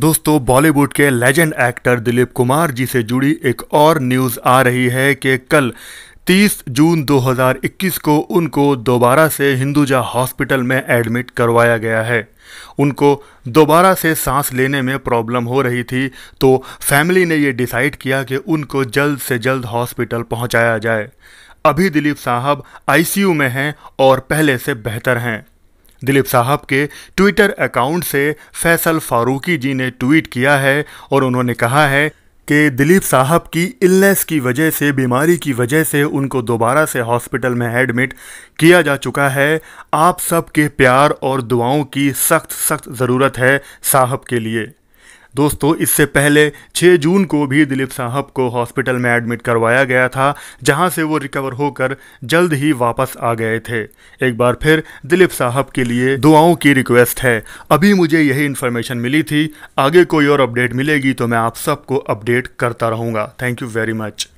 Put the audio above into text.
दोस्तों बॉलीवुड के legend actor Dilip Kumar ji से जुड़ी एक और न्यूज़ आ रही है कि कल 30 जून 2021 को उनको दोबारा से हिंदुजा हॉस्पिटल में एडमिट करवाया गया है उनको दोबारा से सांस लेने में प्रॉब्लम हो रही थी तो फैमिली ने ये डिसाइड किया कि उनको जल्द से जल्द हॉस्पिटल पहुंचाया जाए अभी दिलीप साहब आईसीयू में हैं और पहले से बेहतर हैं दिलीप साहब के ट्विटर अकाउंट से फैसल फारूकी जी ने ट्वीट किया है और उन्होंने कहा है कि दिलीप साहब की इलनेस की वजह से बीमारी की वजह से उनको दोबारा से हॉस्पिटल में एडमिट किया जा चुका है आप सब के प्यार और दुआओं की सख्त सख्त ज़रूरत है साहब के लिए दोस्तों इससे पहले 6 जून को भी दिलीप साहब को हॉस्पिटल में एडमिट करवाया गया था जहां से वो रिकवर होकर जल्द ही वापस आ गए थे एक बार फिर दिलीप साहब के लिए दुआओं की रिक्वेस्ट है अभी मुझे यही इन्फॉर्मेशन मिली थी आगे कोई और अपडेट मिलेगी तो मैं आप सबको अपडेट करता रहूँगा थैंक यू वेरी मच